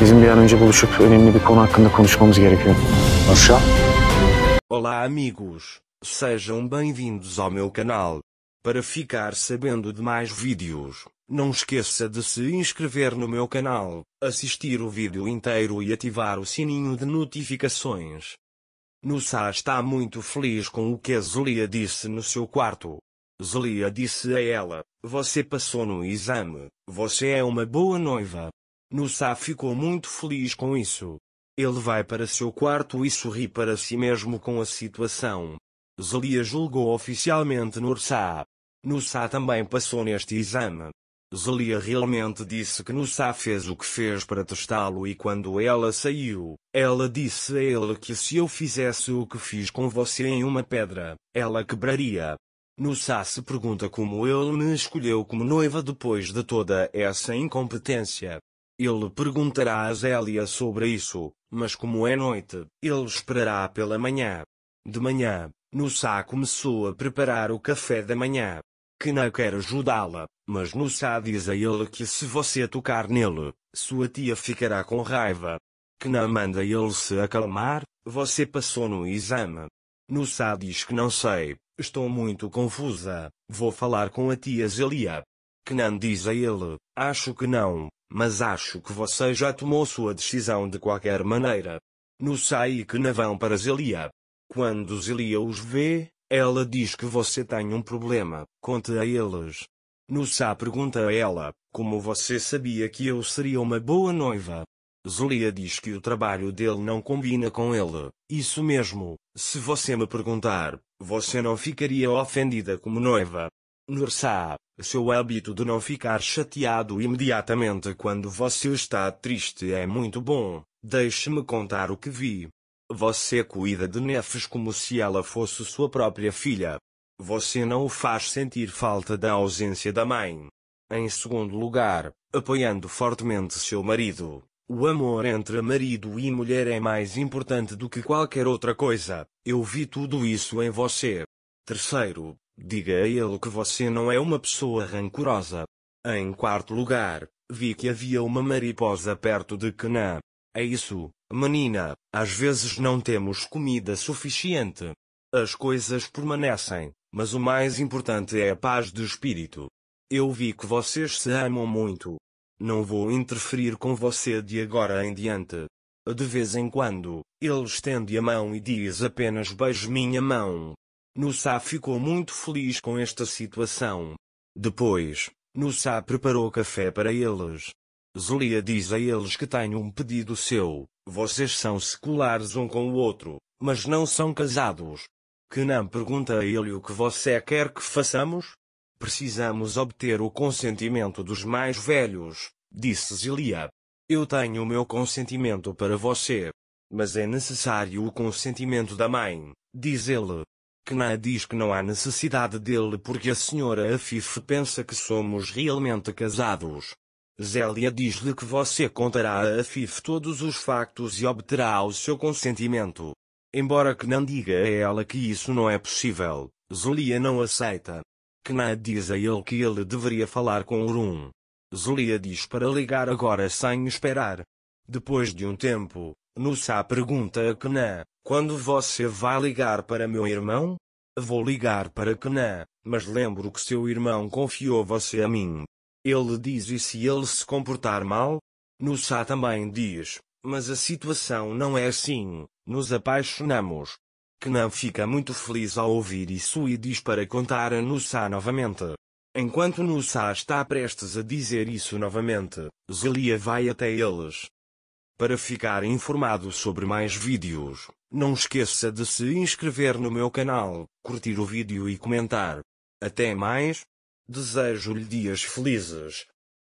Bizim bir an önce buluşup önemli bir konu hakkında konuşmamız gerekiyor. Aşağı. Olá amigos, sejam bem-vindos ao meu canal. Para ficar sabendo de mais vídeos, não esqueça de se inscrever no meu canal, assistir o vídeo inteiro e ativar o sininho de notificações. Nussa está muito feliz com o que a Zelia disse no seu quarto. Zelia disse a ela, você passou no exame, você é uma boa noiva. Nussá ficou muito feliz com isso. Ele vai para seu quarto e sorri para si mesmo com a situação. Zelia julgou oficialmente Nursa. Nussá também passou neste exame. Zelia realmente disse que Nussá fez o que fez para testá-lo e quando ela saiu, ela disse a ele que se eu fizesse o que fiz com você em uma pedra, ela quebraria. Nussá se pergunta como ele me escolheu como noiva depois de toda essa incompetência. Ele perguntará a Zélia sobre isso, mas como é noite, ele esperará pela manhã. De manhã, Nussá começou a preparar o café da manhã. Kna quer ajudá-la, mas Nussá diz a ele que se você tocar nele, sua tia ficará com raiva. Kna manda ele se acalmar, você passou no exame. Nussá diz que não sei, estou muito confusa, vou falar com a tia Zélia. Kenan diz a ele, acho que não, mas acho que você já tomou sua decisão de qualquer maneira. No sai Kenan vão para Zelia. Quando Zelia os vê, ela diz que você tem um problema, conte a eles. Nussá pergunta a ela, como você sabia que eu seria uma boa noiva? Zelia diz que o trabalho dele não combina com ele. Isso mesmo, se você me perguntar, você não ficaria ofendida como noiva, Nursá, seu hábito de não ficar chateado imediatamente quando você está triste é muito bom, deixe-me contar o que vi. Você cuida de Nefes como se ela fosse sua própria filha. Você não o faz sentir falta da ausência da mãe. Em segundo lugar, apoiando fortemente seu marido, o amor entre marido e mulher é mais importante do que qualquer outra coisa. Eu vi tudo isso em você. Terceiro, Diga a ele que você não é uma pessoa rancorosa. Em quarto lugar, vi que havia uma mariposa perto de Kenan. É isso, menina, às vezes não temos comida suficiente. As coisas permanecem, mas o mais importante é a paz de espírito. Eu vi que vocês se amam muito. Não vou interferir com você de agora em diante. De vez em quando, ele estende a mão e diz apenas beije minha mão, Nussá ficou muito feliz com esta situação. Depois, Nussá preparou café para eles. Zelia diz a eles que tem um pedido seu. Vocês são seculares um com o outro, mas não são casados. Kenan pergunta a ele o que você quer que façamos? Precisamos obter o consentimento dos mais velhos, disse Zelia. Eu tenho o meu consentimento para você. Mas é necessário o consentimento da mãe, diz ele. Knan diz que não há necessidade dele porque a senhora Afif pensa que somos realmente casados. Zélia diz-lhe que você contará a Afif todos os factos e obterá o seu consentimento. Embora Knan diga a ela que isso não é possível, Zulia não aceita. Knan diz a ele que ele deveria falar com Urum. Zulia diz para ligar agora sem esperar. Depois de um tempo, Nussa pergunta a Knan, quando você vai ligar para meu irmão? Vou ligar para Kenan, mas lembro que seu irmão confiou você a mim. Ele diz e se ele se comportar mal? Nussá também diz, mas a situação não é assim, nos apaixonamos. Kenan fica muito feliz ao ouvir isso e diz para contar a Nussá novamente. Enquanto Nussá está prestes a dizer isso novamente, Zelia vai até eles. Para ficar informado sobre mais vídeos, não esqueça de se inscrever no meu canal, curtir o vídeo e comentar. Até mais! Desejo-lhe dias felizes.